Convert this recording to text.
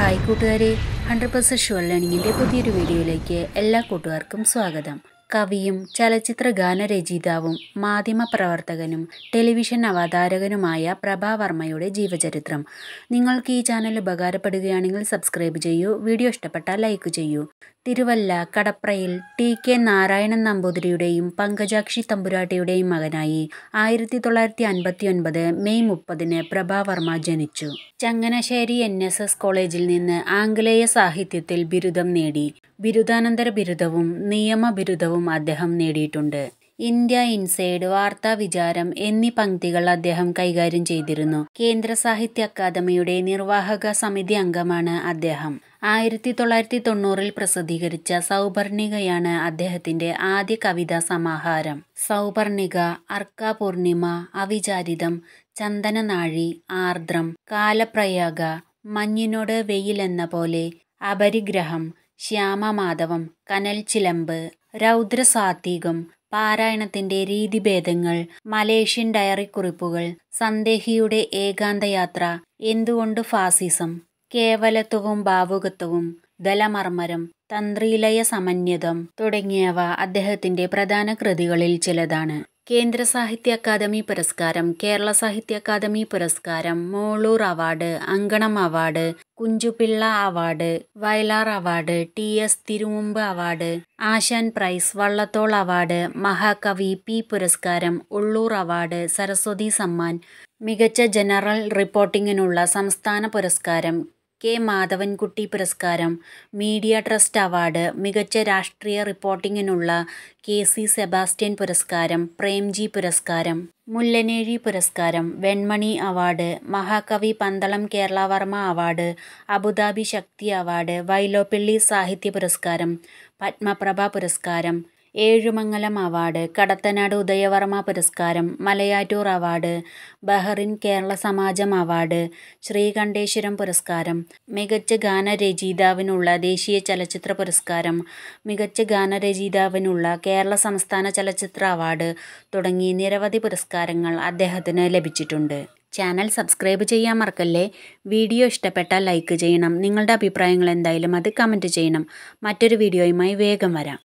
Hi കൂട്ടുകാരെ hundred percent sure ലേണിങ്ങിൻ്റെ പുതിയൊരു വീഡിയോയിലേക്ക് എല്ലാ കൂട്ടുകാർക്കും സ്വാഗതം കവിയും ചലച്ചിത്ര ഗാനരചയിതാവും മാധ്യമപ്രവർത്തകനും ടെലിവിഷൻ അവതാരകനുമായ പ്രഭാവർമ്മയുടെ ജീവചരിത്രം. നിങ്ങൾക്ക് ഈ ചാനൽ ഉപകാരപ്പെടുകയാണെങ്കിൽ സബ്സ്ക്രൈബ് ചെയ്യൂ. വീഡിയോ ഇഷ്ടപ്പെട്ടാൽ ലൈക്ക് ചെയ്യൂ. തിരുവല്ല കടപ്രയിൽ ടി. കെ. നാരായണൻ നമ്പൂതിരിയുടെയും പങ്കജാക്ഷി തമ്പുരാട്ടിയുടെയും മകനായി ആയിരത്തി തൊള്ളായിരത്തി ഒൻപത് മെയ് മുപ്പതിന് പ്രഭാവർമ്മ ജനിച്ചു. ചങ്ങനാശ്ശേരി എൻ. എസ്. എസ്. കോളേജിൽ നിന്ന് ആംഗലേയ സാഹിത്യത്തിൽ ബിരുദം നേടി. ബിരുദാനന്തര ബിരുദവും നിയമ ബിരുദവും പുരസ്കാരവും അദ്ദേഹം നേടിയിട്ടുണ്ട് ഇന്ത്യ ഇൻസൈഡ് വാർത്താ വിചാരം എന്നീ പങ്ക്തികൾ അദ്ദേഹം കൈകാര്യം ചെയ്തിരുന്നു കേന്ദ്ര സാഹിത്യ അക്കാദമിയുടെ നിർവാഹക സമിതി അംഗമാണ് അദ്ദേഹം ആയിരത്തി തൊള്ളായിരത്തി തൊണ്ണൂറിൽ പ്രസിദ്ധീകരിച്ച സൗപർണികയാണ് അദ്ദേഹത്തിന്റെ ആദ്യ കവിതാ സമാഹാരം സൗപർണിക അർക്ക പൂർണിമ അവിചാരിതം ചന്ദനനാഴി ആർദ്രം കാലപ്രയാഗ മഞ്ഞിനോട് വെയിലെന്ന പോലെ അപരിഗ്രഹം ശ്യാമമാധവം കനൽ ചിലമ്പ് രൗദ്രസാത്വികം പാരായണത്തിന്റെ രീതിഭേദങ്ങൾ മലേഷ്യൻ ഡയറി കുറിപ്പുകൾ സന്ദേഹിയുടെ ഏകാന്തയാത്ര എന്തുകൊണ്ട് ഫാസിസം കേവലത്വവും ഭാവുകത്വവും ദലമർമ്മരം തന്ത്രീലയ സമന്യതം തുടങ്ങിയവ അദ്ദേഹത്തിന്റെ പ്രധാന കൃതികളിൽ ചിലതാണ് കേന്ദ്ര സാഹിത്യ അക്കാദമി പുരസ്കാരം കേരള സാഹിത്യ അക്കാദമി പുരസ്കാരം Moolur award Ankanam award Kunchupilla award Vayalar award T S Thirumumbu award Asan prize Vallathol award മഹാകവി പി പുരസ്കാരം ഉള്ളൂർ അവാർഡ് സരസ്വതി സമ്മാൻ മികച്ച ജനറൽ റിപ്പോർട്ടിങ്ങിനുള്ള സംസ്ഥാന പുരസ്കാരം കെ മാധവൻകുട്ടി പുരസ്കാരം, മീഡിയ ട്രസ്റ്റ് അവാർഡ്, മികച്ച രാഷ്ട്രീയ റിപ്പോർട്ടിങ്ങിനുള്ള കെ സി സെബാസ്റ്റ്യൻ പുരസ്കാരം, പ്രേംജി പുരസ്കാരം, മുല്ലനേഴി പുരസ്കാരം, വെൺമണി അവാർഡ്, മഹാകവി Pandalam Kerala Varma award, Abu Dhabi Sakthi award, Vyloppilli Sahitya പുരസ്കാരം, പത്മപ്രഭ പുരസ്കാരം ഏഴുമംഗലം അവാർഡ് കടത്തനാട് ഉദയവർമ്മ പുരസ്കാരം Malayattoor award Bahrain Kerala Samajam award Sreekanteswaram പുരസ്കാരം മികച്ച ഗാനരചയിതാവിനുള്ള ദേശീയ ചലച്ചിത്ര പുരസ്കാരം മികച്ച ഗാനരചയിതാവിനുള്ള കേരള സംസ്ഥാന ചലച്ചിത്ര അവാർഡ് തുടങ്ങി നിരവധി പുരസ്കാരങ്ങൾ അദ്ദേഹത്തിന് ലഭിച്ചിട്ടുണ്ട് ചാനൽ സബ്സ്ക്രൈബ് ചെയ്യാൻ മറക്കല്ലേ വീഡിയോ ഇഷ്ടപ്പെട്ടാൽ ലൈക്ക് ചെയ്യണം നിങ്ങളുടെ അഭിപ്രായങ്ങൾ എന്തായാലും അത് കമൻറ്റ് ചെയ്യണം മറ്റൊരു വീഡിയോയുമായി വേഗം വരാം